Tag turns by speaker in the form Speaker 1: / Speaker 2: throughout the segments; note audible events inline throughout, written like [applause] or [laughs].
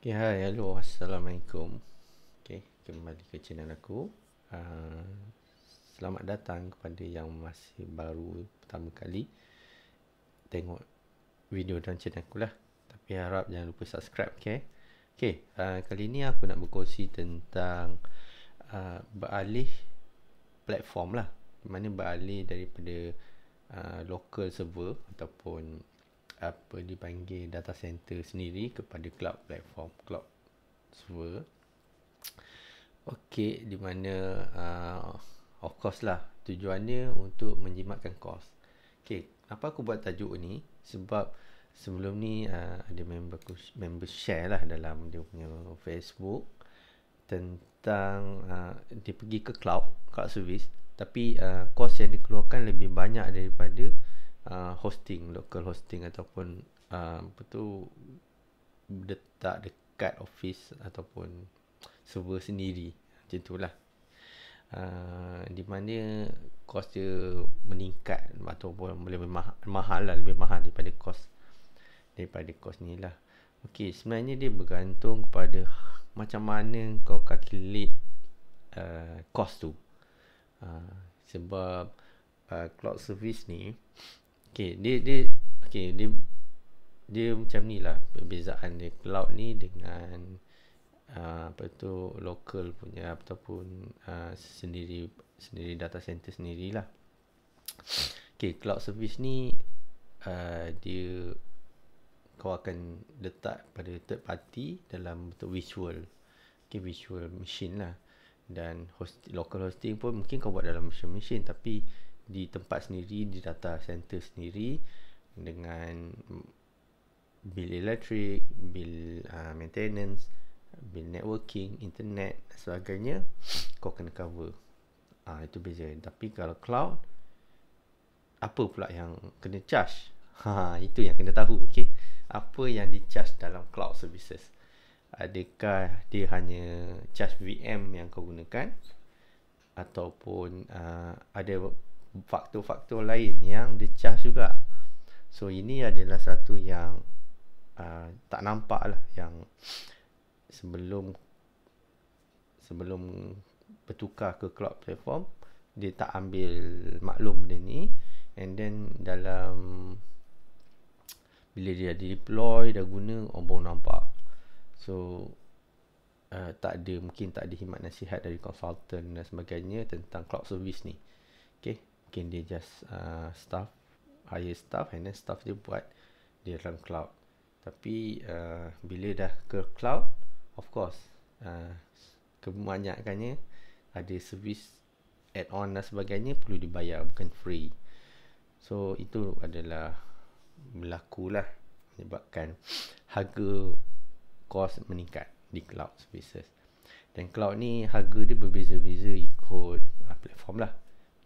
Speaker 1: Okay, hi, hello, assalamualaikum Okay, kembali ke channel aku uh, Selamat datang kepada yang masih baru pertama kali Tengok video dan channel aku lah Tapi harap jangan lupa subscribe, okay Okay, uh, ah, kali ni aku nak berkongsi tentang uh, Beralih platform lah Di mana beralih daripada uh, local server Ataupun apa dipanggil data center sendiri kepada cloud platform cloud server okey di mana uh, of course lah tujuannya untuk menjimatkan kos okey apa aku buat tajuk ni sebab sebelum ni uh, ada member aku, member share lah dalam dia punya Facebook tentang uh, dia pergi ke cloud cloud service tapi uh, kos yang dikeluarkan lebih banyak daripada uh, hosting local hosting ataupun uh, apa tu letak dekat office ataupun server sendiri macam itulah uh, di mana kos dia meningkat ataupun lebih mahal, mahal lah lebih mahal daripada kos daripada kos ni lah ok sebenarnya dia bergantung kepada macam mana kau calculate uh, kos tu uh, sebab uh, cloud service ni uh, Okay, dia dia okay, dia dia macam ni lah perbezaan dia cloud ni dengan uh, apa tu local punya ataupun uh, sendiri sendiri data center sendirilah. Okay, cloud service ni uh, dia kau akan letak pada third party dalam bentuk visual okay, visual machine lah dan host, local hosting pun mungkin kau buat dalam virtual machine tapi di tempat sendiri di data center sendiri dengan bil elektrik, bil uh, maintenance, bil networking, internet sebagainya kau kena cover. Ah uh, itu beza. Tapi kalau cloud apa pula yang kena charge? [laughs] Ha itu yang kena tahu, okey. Apa yang di charge dalam cloud services? Adakah dia hanya charge VM yang kau gunakan ataupun uh, ada faktor-faktor lain yang dia charge juga so ini adalah satu yang uh, tak nampak lah yang sebelum sebelum bertukar ke cloud platform dia tak ambil maklum benda ni and then dalam bila dia deploy dah guna orang baru nampak so uh, tak ada mungkin tak ada himat nasihat dari konsultan dan sebagainya tentang cloud service ni mungkin dia just uh, staff hire staff and then staff dia buat di dalam cloud tapi uh, bila dah ke cloud of course uh, kebanyakannya ada servis add-on dan sebagainya perlu dibayar bukan free so itu adalah berlaku lah menyebabkan harga cost meningkat di cloud services dan cloud ni harga dia berbeza-beza ikut uh, platform lah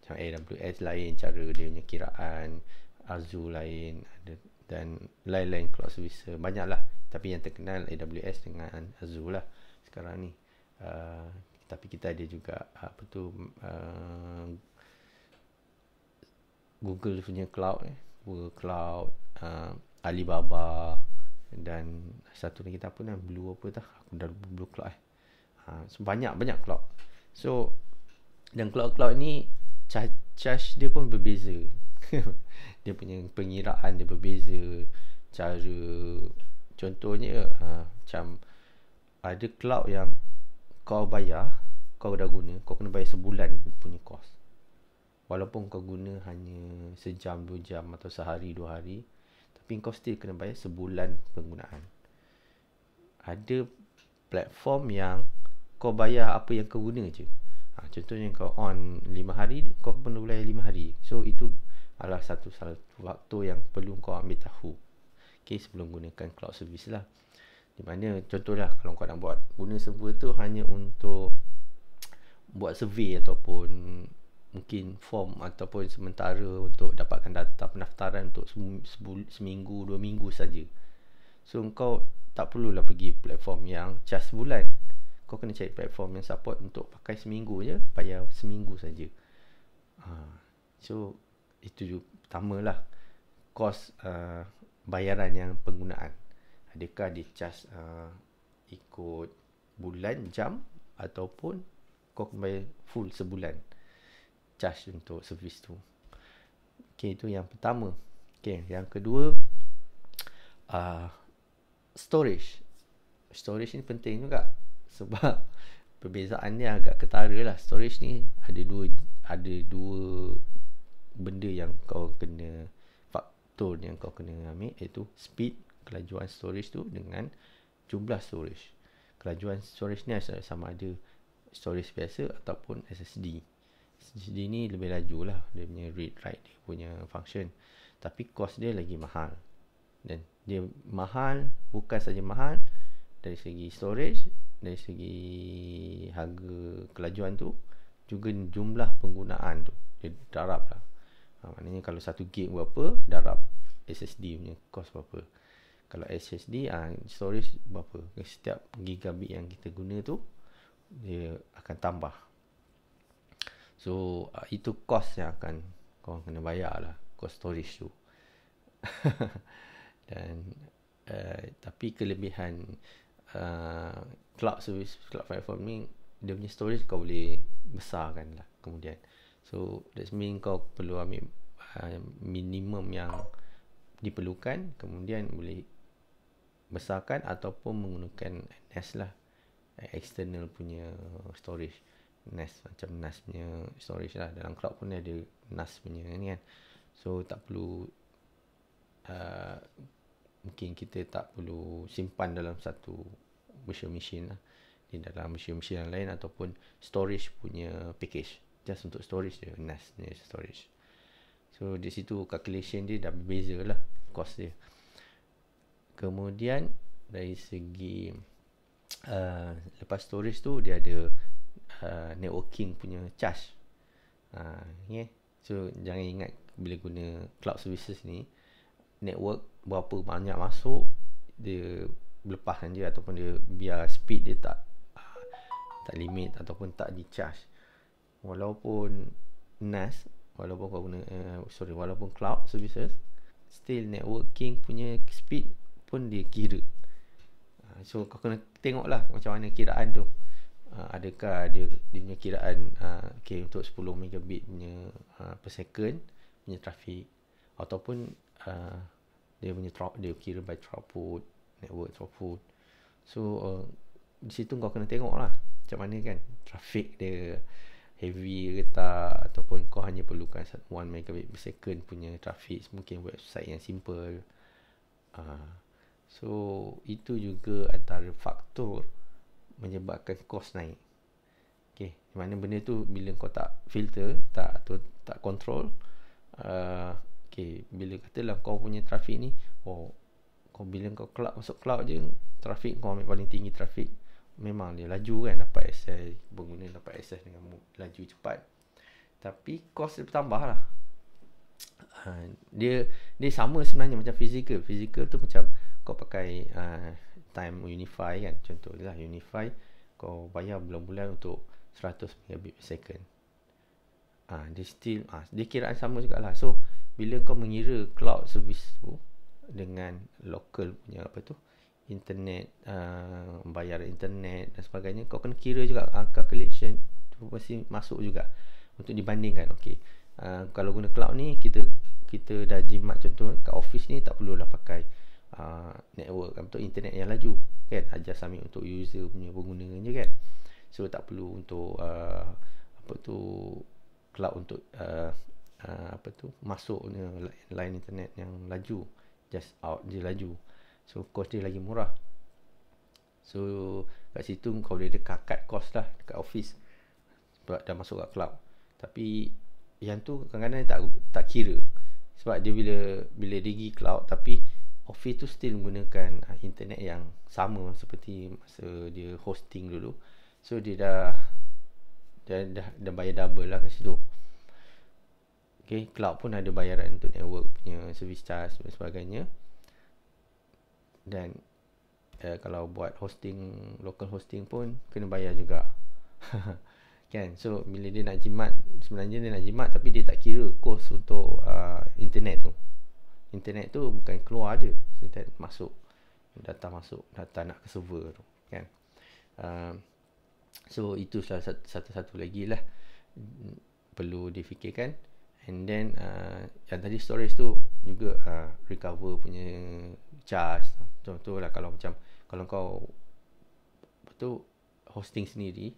Speaker 1: macam AWS lain cara dia punya kiraan Azure lain ada dan lain-lain cloud service banyaklah tapi yang terkenal AWS dengan Azure lah sekarang ni uh, tapi kita ada juga ah, apa tu uh, Google punya cloud eh Google Cloud uh, Alibaba dan satu lagi kita pun nah Blue apa tah aku dah Blue Cloud eh uh, so banyak banyak cloud so dan cloud-cloud ni charge dia pun berbeza [laughs] dia punya pengiraan dia berbeza cara contohnya ha, macam ada cloud yang kau bayar kau dah guna kau kena bayar sebulan punya cost walaupun kau guna hanya sejam dua jam atau sehari dua hari tapi kau still kena bayar sebulan penggunaan ada platform yang kau bayar apa yang kau guna je ha, contohnya kau on 5 hari kau perlu lay 5 hari so itu adalah satu satu waktu yang perlu kau ambil tahu okey sebelum gunakan cloud service lah di mana contohlah kalau kau nak buat guna server tu hanya untuk buat survey ataupun mungkin form ataupun sementara untuk dapatkan data pendaftaran untuk seminggu dua minggu saja so kau tak perlulah pergi platform yang charge sebulan kau kena cari platform yang support untuk pakai seminggu je payah seminggu saja ha, so itu juga pertama lah kos uh, bayaran yang penggunaan adakah di charge uh, ikut bulan jam ataupun kau kena bayar full sebulan charge untuk servis tu Okay, itu yang pertama Okay, yang kedua uh, Storage Storage ni penting juga sebab [laughs] perbezaan dia agak ketara lah storage ni ada dua ada dua benda yang kau kena faktor yang kau kena ambil iaitu speed kelajuan storage tu dengan jumlah storage kelajuan storage ni sama ada storage biasa ataupun SSD SSD ni lebih laju lah dia punya read write dia punya function tapi cost dia lagi mahal dan dia mahal bukan saja mahal dari segi storage dari segi harga kelajuan tu juga jumlah penggunaan tu dia darab lah ha, maknanya kalau satu gig berapa darab SSD punya kos berapa kalau SSD ha, storage berapa setiap gigabit yang kita guna tu dia akan tambah so ha, itu kos yang akan kau kena bayar lah kos storage tu [laughs] dan uh, tapi kelebihan Uh, cloud service cloud platform ni dia punya storage kau boleh besarkan lah kemudian so that's mean kau perlu ambil uh, minimum yang diperlukan kemudian boleh besarkan ataupun menggunakan NAS lah external punya storage NAS macam NAS punya storage lah dalam cloud pun ada NAS punya ni kan so tak perlu uh, mungkin kita tak perlu simpan dalam satu virtual machine lah di dalam mesin-mesin yang lain ataupun storage punya package just untuk storage dia NAS ni storage so di situ calculation dia dah berbeza lah cost dia kemudian dari segi uh, lepas storage tu dia ada uh, networking punya charge uh, yeah. so jangan ingat bila guna cloud services ni network berapa banyak masuk dia lepaskan je ataupun dia biar speed dia tak tak limit ataupun tak di charge walaupun NAS walaupun kau guna uh, sorry walaupun cloud services still networking punya speed pun dia kira ah, so kau kena tengok lah macam mana kiraan tu ah, adakah dia dia punya kiraan ah, okay, untuk 10 megabit punya per second punya traffic ataupun dia punya dia kira by throughput networks of food so uh, di situ kau kena tengok lah macam mana kan traffic dia heavy ke tak ataupun kau hanya perlukan 1 megabit per second punya traffic mungkin website yang simple uh, so itu juga antara faktor menyebabkan kos naik Okay. Di mana benda tu bila kau tak filter, tak tu, tak control uh, okay. Bila katalah kau punya traffic ni oh, kau bila kau cloud masuk cloud je trafik kau ambil paling tinggi trafik memang dia laju kan dapat access pengguna dapat access dengan laju cepat tapi kos dia bertambah lah uh, dia dia sama sebenarnya macam fizikal fizikal tu macam kau pakai uh, time unify kan lah unify kau bayar bulan-bulan untuk 100 megabit per second ha, dia still ha, dia kiraan sama juga lah. So bila kau mengira cloud service tu, dengan local punya apa tu internet uh, bayar internet dan sebagainya kau kena kira juga angka uh, collection tu mesti masuk juga untuk dibandingkan okey uh, ah, kalau guna cloud ni kita kita dah jimat contoh kat office ni tak perlu lah pakai uh, network untuk internet yang laju kan ajar sami untuk user punya penggunanya kan so tak perlu untuk uh, apa tu cloud untuk uh, uh, apa tu masuk line internet yang laju just out je laju so cost dia lagi murah so kat situ kau boleh dekat cut cost lah dekat office sebab dah masuk kat cloud tapi yang tu kadang-kadang tak tak kira sebab dia bila bila dia pergi cloud tapi office tu still menggunakan ah, internet yang sama seperti masa dia hosting dulu so dia dah dia dah dah bayar double lah kat situ Okay, cloud pun ada bayaran untuk network punya service charge dan sebagainya. Dan uh, kalau buat hosting, local hosting pun kena bayar juga. [laughs] kan, so bila dia nak jimat, sebenarnya dia nak jimat tapi dia tak kira kos untuk uh, internet tu. Internet tu bukan keluar je, internet masuk, data masuk, data nak ke server tu. Kan. Uh, so itu salah satu-satu lagi lah mm, perlu difikirkan and then uh, yang tadi storage tu juga uh, recover punya charge contoh lah kalau macam kalau kau tu hosting sendiri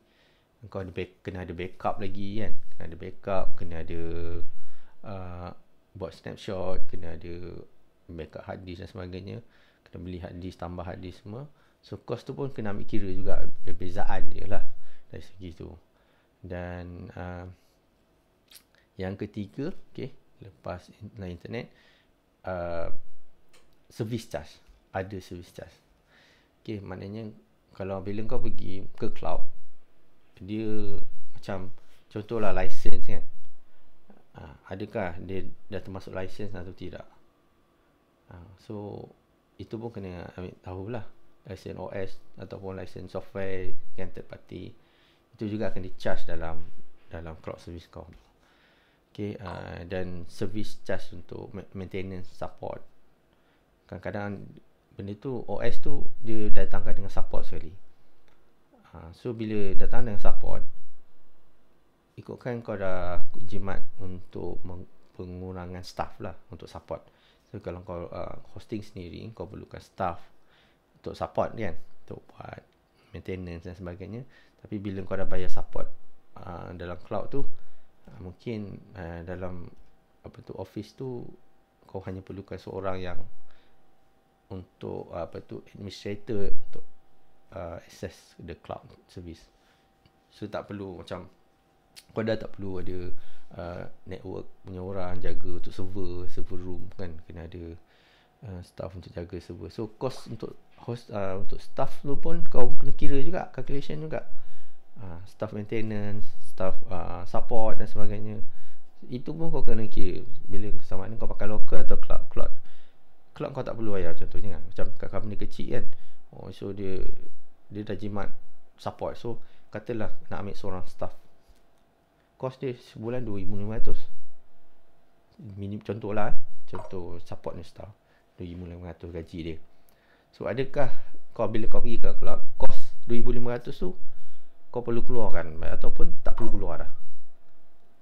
Speaker 1: kau ada back, kena ada backup lagi kan kena ada backup kena ada uh, buat snapshot kena ada backup hard disk dan sebagainya kena beli hard disk tambah hard disk semua so cost tu pun kena ambil kira juga perbezaan dia lah dari segi tu dan uh, yang ketiga, okay, lepas na internet, uh, service charge. Ada service charge. Okay, maknanya kalau bila kau pergi ke cloud, dia macam contohlah license kan. Uh, adakah dia dah termasuk license atau tidak? Uh, so, itu pun kena ambil tahu lah. License OS ataupun license software yang terpati Itu juga akan di charge dalam dalam cloud service kau okay, uh, dan service charge untuk maintenance support kadang-kadang benda tu OS tu dia datangkan dengan support sekali uh, so bila datang dengan support ikutkan kau dah jimat untuk pengurangan staff lah untuk support so kalau kau uh, hosting sendiri kau perlukan staff untuk support kan untuk buat maintenance dan sebagainya tapi bila kau dah bayar support uh, dalam cloud tu Ah, mungkin uh, dalam apa tu office tu kau hanya perlukan seorang yang untuk uh, apa tu administrator untuk uh, access the cloud service so tak perlu macam kau dah tak perlu ada uh, network punya orang jaga untuk server server room kan kena ada uh, staff untuk jaga server so cost untuk host uh, untuk staff tu pun kau kena kira juga calculation juga uh, staff maintenance, staff uh, support dan sebagainya. Itu pun kau kena kira bila sama ada kau pakai local atau cloud cloud. Cloud kau tak perlu bayar contohnya kan. Macam kat company kecil kan. Oh so dia dia dah jimat support. So katalah nak ambil seorang staff. Cost dia sebulan 2500. Minim contohlah eh. Contoh support ni staff 2500 gaji dia. So adakah kau bila kau pergi ke cloud cost 2500 tu kau perlu keluar kan ataupun tak perlu keluar dah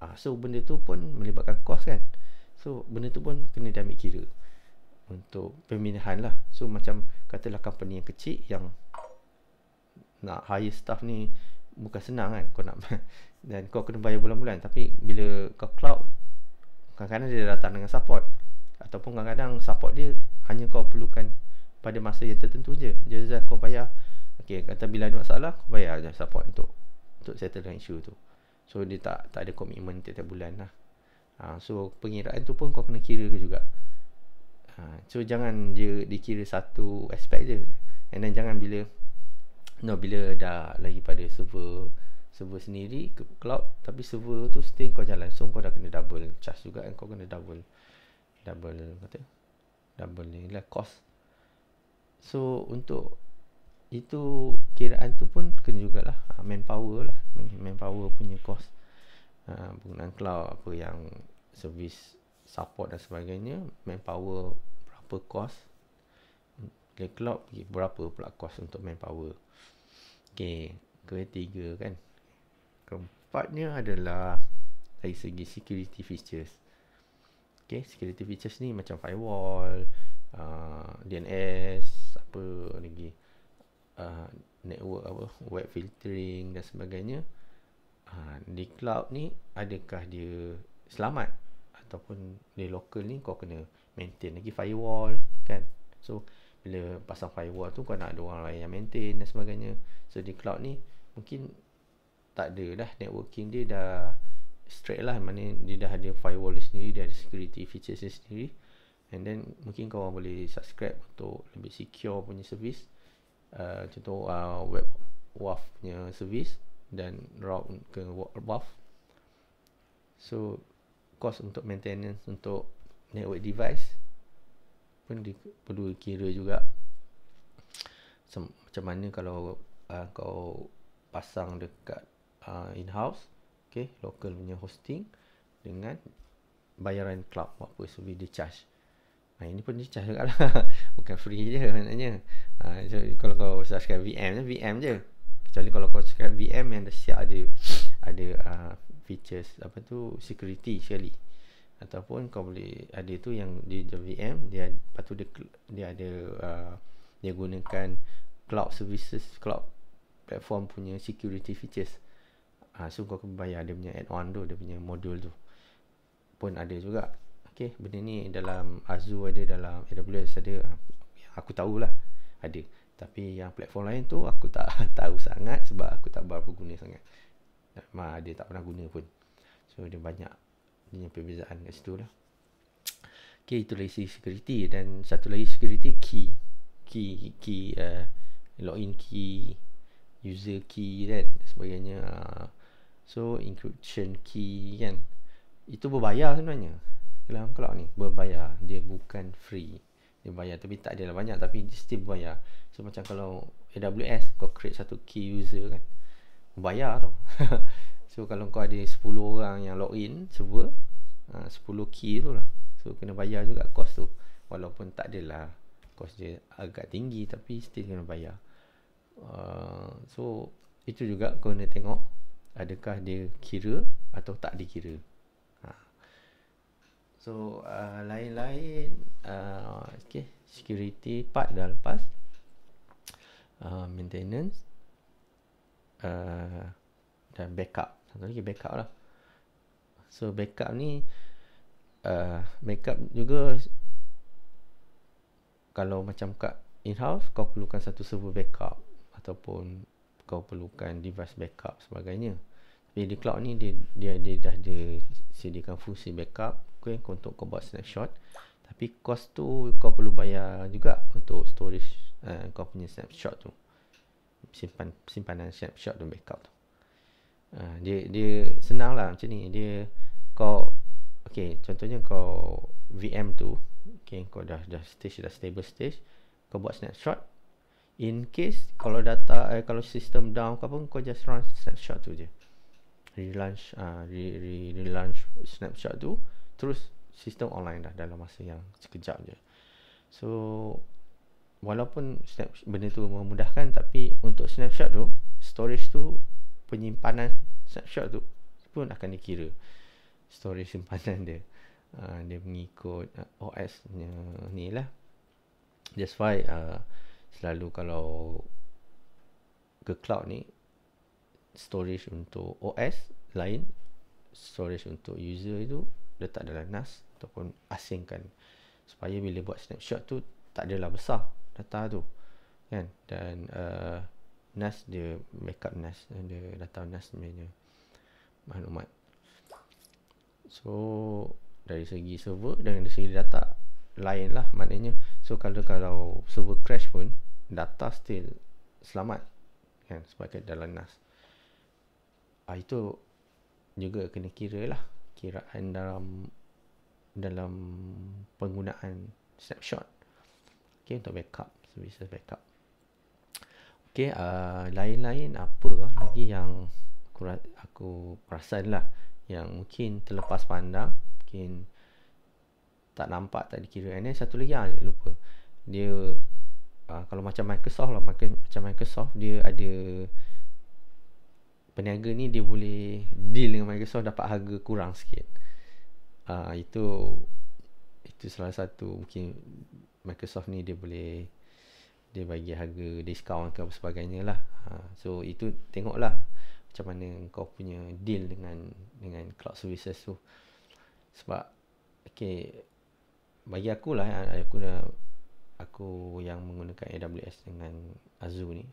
Speaker 1: ah so benda tu pun melibatkan kos kan so benda tu pun kena diambil kira untuk pemilihan lah so macam katalah company yang kecil yang nak hire staff ni bukan senang kan kau nak [laughs] dan kau kena bayar bulan-bulan tapi bila kau cloud kadang-kadang dia datang dengan support ataupun kadang-kadang support dia hanya kau perlukan pada masa yang tertentu je Jadi, kau bayar Okay, kata bila ada masalah, kau bayar je support untuk untuk settle issue tu. So, dia tak tak ada komitmen tiap-tiap bulan lah. Ha, so, pengiraan tu pun kau kena kira juga. Ha, so, jangan dia dikira satu aspek je. And then, jangan bila no, bila dah lagi pada server server sendiri, ke cloud, tapi server tu still kau jalan. So, kau dah kena double charge juga kan. Kau kena double double kata double ni lah cost. So, untuk itu kiraan tu pun kena jugalah uh, manpower lah manpower punya cost uh, penggunaan cloud apa yang service support dan sebagainya manpower berapa cost the cloud pergi berapa pula cost untuk manpower Okay, ketiga kan keempatnya adalah dari segi security features Okay, security features ni macam firewall uh, ah, DNS apa lagi uh, network apa web filtering dan sebagainya uh, di cloud ni adakah dia selamat ataupun di local ni kau kena maintain lagi firewall kan so bila pasang firewall tu kau nak ada orang lain yang maintain dan sebagainya so di cloud ni mungkin tak ada dah networking dia dah straight lah mana dia dah ada firewall dia sendiri dia ada security features dia sendiri and then mungkin kau boleh subscribe untuk lebih secure punya service Uh, contoh uh, web WAF nya service dan route ke WAF so cost untuk maintenance untuk network device pun di, perlu kira juga so, macam mana kalau uh, kau pasang dekat uh, in-house okay, local punya hosting dengan bayaran cloud apa service dia charge Ha, ini pun dicas juga lah. [laughs] Bukan free je maknanya. Ha, so, kalau kau subscribe VM je, VM je. Kecuali kalau kau subscribe VM yang dah siap ada [sniffs] ada uh, features apa tu security sekali. Ataupun kau boleh ada tu yang di, di VM dia lepas tu dia, dia ada uh, dia gunakan cloud services, cloud platform punya security features. Ha, so kau kena bayar dia punya add-on tu, dia punya modul tu. Pun ada juga okay, benda ni dalam Azu ada dalam AWS ada aku tahu lah ada tapi yang platform lain tu aku tak [laughs] tahu sangat sebab aku tak berapa guna sangat Ma ada tak pernah guna pun so dia banyak dia perbezaan kat situ lah Okay, itu lagi security dan satu lagi security key key key uh, login key user key dan sebagainya uh, so encryption key kan itu berbayar sebenarnya kalau cloud ni berbayar, dia bukan free. Dia bayar tapi tak adalah banyak tapi dia still bayar. So macam kalau AWS kau create satu key user kan. Bayar tau. [laughs] so kalau kau ada 10 orang yang log in server, uh, 10 key tu lah. So kena bayar juga cost tu. Walaupun tak adalah cost dia agak tinggi tapi still kena bayar. Uh, so itu juga kau kena tengok adakah dia kira atau tak dikira. kira. So uh, lain-lain uh, okay. Security part dah lepas uh, Maintenance uh, Dan backup Satu lagi backup lah So backup ni uh, Backup juga Kalau macam kat in-house Kau perlukan satu server backup Ataupun kau perlukan device backup sebagainya Jadi di cloud ni dia, dia, dia dah dia sediakan fungsi backup okay, untuk kau buat snapshot tapi kos tu kau perlu bayar juga untuk storage uh, kau punya snapshot tu simpan simpanan snapshot tu backup tu uh, dia dia senang lah macam ni dia kau okay contohnya kau VM tu okay, kau dah dah stage dah stable stage kau buat snapshot in case kalau data eh, kalau sistem down kau pun kau just run snapshot tu je relaunch uh, re, re, relaunch snapshot tu terus sistem online dah dalam masa yang sekejap je. So walaupun snap benda tu memudahkan tapi untuk snapshot tu storage tu penyimpanan snapshot tu pun akan dikira storage simpanan dia. Uh, [laughs] dia mengikut uh, ah, OS nya ni lah That's why uh, Selalu kalau Ke cloud ni Storage untuk OS Lain Storage untuk user itu letak dalam NAS ataupun asingkan supaya bila buat snapshot tu tak adalah besar data tu kan dan uh, NAS dia backup NAS dia data NAS sebenarnya maklumat so dari segi server dan dari segi data lain lah maknanya so kalau kalau server crash pun data still selamat kan sebagai dalam NAS ah, itu juga kena kira lah kiraan dalam dalam penggunaan snapshot okey untuk backup services backup okey uh, lain-lain apa lagi yang aku aku perasan lah yang mungkin terlepas pandang mungkin tak nampak tak dikira and then satu lagi ah lupa dia uh, kalau macam Microsoft lah macam Microsoft dia ada peniaga ni dia boleh deal dengan Microsoft dapat harga kurang sikit. Uh, itu itu salah satu mungkin Microsoft ni dia boleh dia bagi harga diskaun ke apa sebagainya lah. Uh, so itu tengoklah macam mana kau punya deal dengan dengan cloud services tu. Sebab okay, bagi aku lah ah, aku dah aku yang menggunakan AWS dengan Azure ni.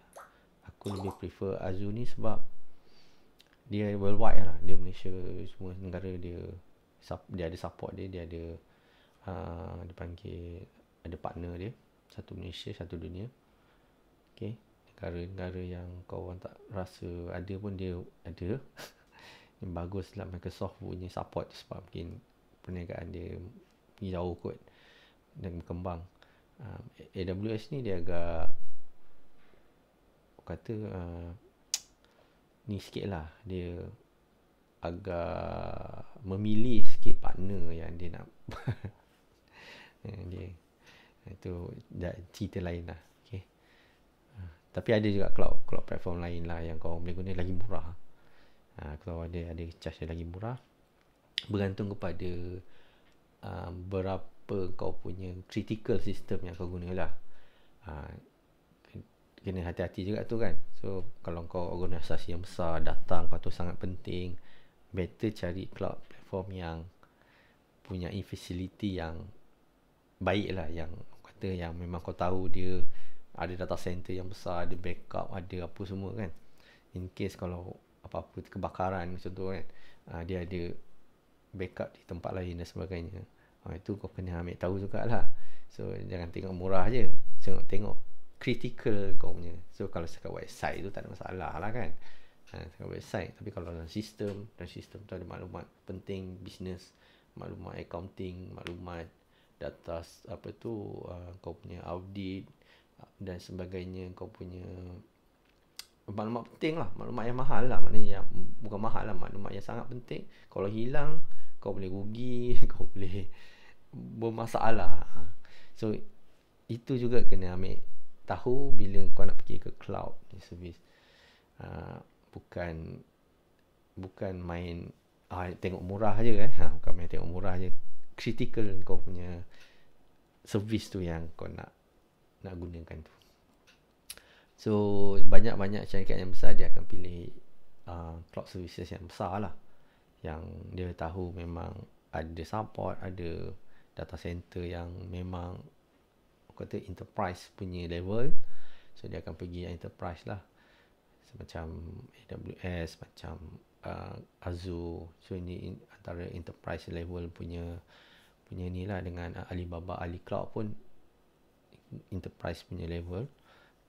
Speaker 1: Aku lebih prefer Azure ni sebab dia worldwide lah dia Malaysia semua negara dia dia ada support dia dia ada uh, dia panggil ada partner dia satu Malaysia satu dunia okay negara-negara yang kau orang tak rasa ada pun dia ada [laughs] yang bagus lah Microsoft punya support sebab mungkin perniagaan dia pergi jauh kot dan berkembang um, AWS ni dia agak kata uh, ni sikit lah dia agak memilih sikit partner yang dia nak [laughs] eh, dia itu eh, dah cerita lain lah okay. Ah, tapi ada juga cloud cloud platform lain lah yang kau boleh guna lagi murah ha, kalau ada ada charge dia lagi murah bergantung kepada uh, berapa kau punya critical system yang kau guna lah uh, kena hati-hati juga tu kan so kalau kau organisasi yang besar datang kau tu sangat penting better cari cloud platform yang punya facility yang baik lah yang kata yang memang kau tahu dia ada data center yang besar ada backup ada apa semua kan in case kalau apa-apa kebakaran macam tu kan ah, dia ada backup di tempat lain dan sebagainya uh, itu kau kena ambil tahu juga lah so jangan tengok murah je tengok tengok critical kau punya so kalau cakap website tu tak ada masalah lah kan cakap ha, website tapi kalau dalam sistem dalam sistem tu ada maklumat penting business maklumat accounting maklumat data apa tu ha, kau punya audit ha, dan sebagainya kau punya maklumat penting lah maklumat yang mahal lah maknanya yang bukan mahal lah maklumat yang sangat penting kalau hilang kau boleh rugi [laughs] kau boleh bermasalah so itu juga kena ambil tahu bila kau nak pergi ke cloud ni servis uh, ah, bukan bukan main ah, tengok murah aje kan ha, bukan main tengok murah aje critical kau punya servis tu yang kau nak nak gunakan tu so banyak-banyak syarikat yang besar dia akan pilih uh, cloud services yang besar lah yang dia tahu memang ada support ada data center yang memang kata enterprise punya level so dia akan pergi enterprise lah so, macam AWS macam uh, Azure so ini antara enterprise level punya punya ni lah dengan uh, Alibaba Ali Cloud pun enterprise punya level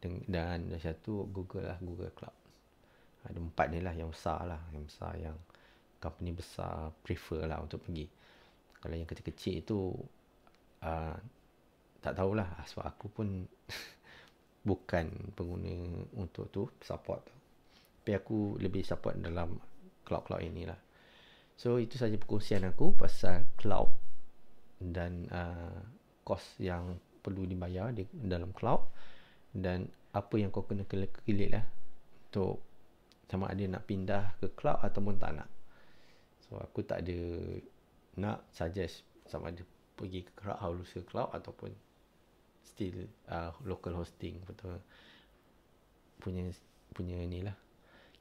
Speaker 1: dan, dan dan satu Google lah Google Cloud ada empat ni lah yang besar lah yang besar yang company besar prefer lah untuk pergi kalau yang kecil-kecil itu. uh, tak tahulah ah, sebab aku pun [laughs] bukan pengguna untuk tu support tu tapi aku lebih support dalam cloud-cloud inilah so itu saja perkongsian aku pasal cloud dan uh, ah, kos yang perlu dibayar di dalam cloud dan apa yang kau kena kelilit lah untuk sama ada nak pindah ke cloud ataupun tak nak so aku tak ada nak suggest sama ada pergi ke cloud atau ke cloud ataupun still uh, local hosting betul punya punya ni lah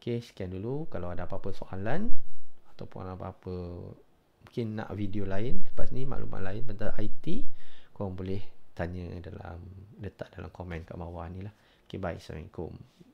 Speaker 1: Okay, sekian dulu. Kalau ada apa-apa soalan ataupun apa-apa mungkin nak video lain lepas ni maklumat lain tentang IT, korang boleh tanya dalam letak dalam komen kat bawah ni lah. Okay, bye. Assalamualaikum.